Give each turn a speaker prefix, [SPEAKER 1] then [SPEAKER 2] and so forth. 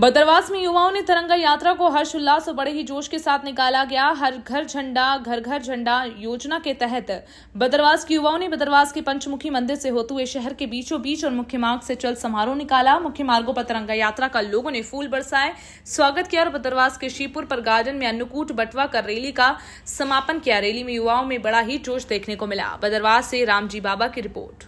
[SPEAKER 1] बदरवास में युवाओं ने तिरंगा यात्रा को हर्षोल्लास और बड़े ही जोश के साथ निकाला गया हर घर झंडा घर घर झंडा योजना के तहत बदरवास के युवाओं ने बदरवास के पंचमुखी मंदिर से होते हुए शहर के बीचों बीच और मुख्य मार्ग से चल समारोह निकाला मुख्य मार्गों पर तिरंगा यात्रा का लोगों ने फूल बरसाए स्वागत किया और बदरवास के शिवपुर पर गार्डन में अन्नकूट बटवा कर रैली का समापन किया रैली में युवाओं में बड़ा ही जोश देखने को मिला बदरवास से रामजी बाबा की रिपोर्ट